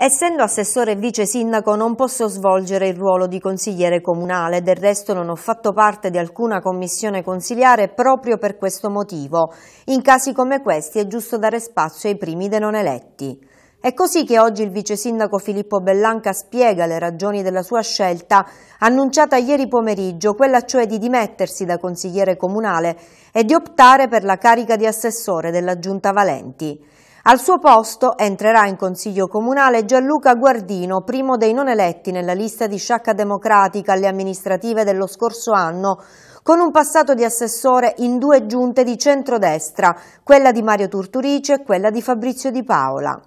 Essendo assessore e vice sindaco non posso svolgere il ruolo di consigliere comunale, del resto non ho fatto parte di alcuna commissione consiliare proprio per questo motivo. In casi come questi è giusto dare spazio ai primi dei non eletti. È così che oggi il vice sindaco Filippo Bellanca spiega le ragioni della sua scelta, annunciata ieri pomeriggio, quella cioè di dimettersi da consigliere comunale e di optare per la carica di assessore della Giunta Valenti. Al suo posto entrerà in Consiglio Comunale Gianluca Guardino, primo dei non eletti nella lista di sciacca democratica alle amministrative dello scorso anno, con un passato di assessore in due giunte di centrodestra, quella di Mario Turturice e quella di Fabrizio Di Paola.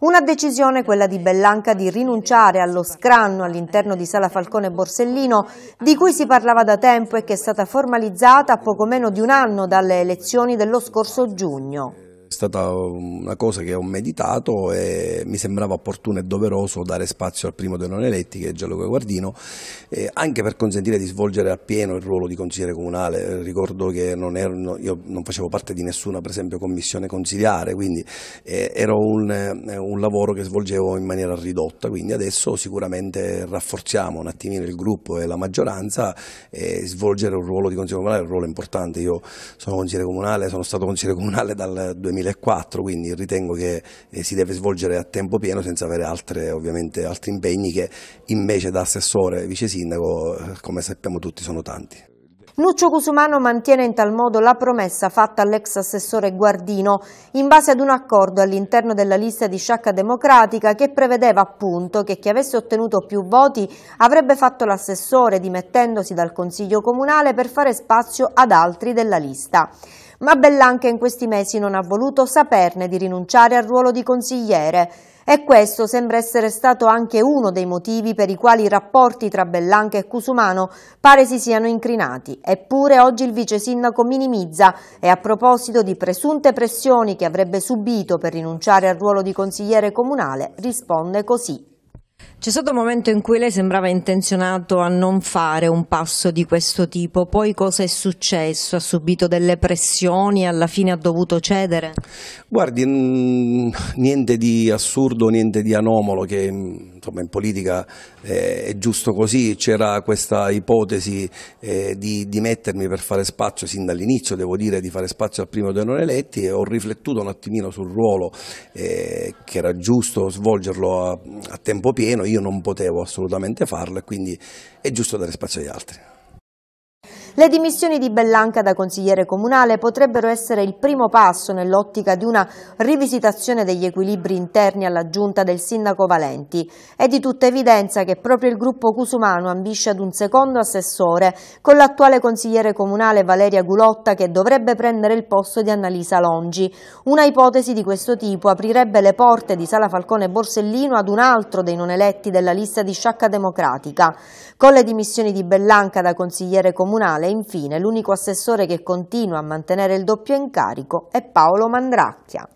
Una decisione, quella di Bellanca, di rinunciare allo scranno all'interno di Sala Falcone Borsellino, di cui si parlava da tempo e che è stata formalizzata a poco meno di un anno dalle elezioni dello scorso giugno stata una cosa che ho meditato e mi sembrava opportuno e doveroso dare spazio al primo dei non eletti, che è Gianluca Guardino, eh, anche per consentire di svolgere appieno il ruolo di consigliere comunale. Ricordo che non ero, io non facevo parte di nessuna, per esempio, commissione consiliare, quindi eh, era un, eh, un, lavoro che svolgevo in maniera ridotta. Quindi adesso sicuramente rafforziamo un attimino il gruppo e la maggioranza e svolgere un ruolo di consigliere comunale è un ruolo importante. Io sono consigliere comunale, sono stato consigliere comunale dal 2000 2004, quindi ritengo che eh, si deve svolgere a tempo pieno senza avere altre, altri impegni che invece da assessore vice sindaco, eh, come sappiamo tutti, sono tanti. Lucio Cusumano mantiene in tal modo la promessa fatta all'ex assessore Guardino in base ad un accordo all'interno della lista di sciacca democratica che prevedeva appunto che chi avesse ottenuto più voti avrebbe fatto l'assessore dimettendosi dal Consiglio Comunale per fare spazio ad altri della lista ma Bellanca in questi mesi non ha voluto saperne di rinunciare al ruolo di consigliere e questo sembra essere stato anche uno dei motivi per i quali i rapporti tra Bellanca e Cusumano pare si siano incrinati. Eppure oggi il vice sindaco minimizza e a proposito di presunte pressioni che avrebbe subito per rinunciare al ruolo di consigliere comunale risponde così. C'è stato un momento in cui lei sembrava intenzionato a non fare un passo di questo tipo, poi cosa è successo? Ha subito delle pressioni, e alla fine ha dovuto cedere? Guardi, niente di assurdo, niente di anomalo che insomma, in politica eh, è giusto così, c'era questa ipotesi eh, di, di, mettermi per fare spazio sin dall'inizio, devo dire, di fare spazio al primo dei non eletti e ho riflettuto un attimino sul ruolo eh, che era giusto svolgerlo a, a tempo pieno, io non potevo assolutamente farlo e quindi è giusto dare spazio agli altri. Le dimissioni di Bellanca da consigliere comunale potrebbero essere il primo passo nell'ottica di una rivisitazione degli equilibri interni alla giunta del sindaco Valenti. È di tutta evidenza che proprio il gruppo Cusumano ambisce ad un secondo assessore, con l'attuale consigliere comunale Valeria Gulotta che dovrebbe prendere il posto di Annalisa Longi. Una ipotesi di questo tipo aprirebbe le porte di Sala Falcone Borsellino ad un altro dei non eletti della lista di Sciacca Democratica. Con le dimissioni di Bellanca da consigliere comunale comunale. Infine, l'unico assessore che continua a mantenere il doppio incarico è Paolo Mandracchia.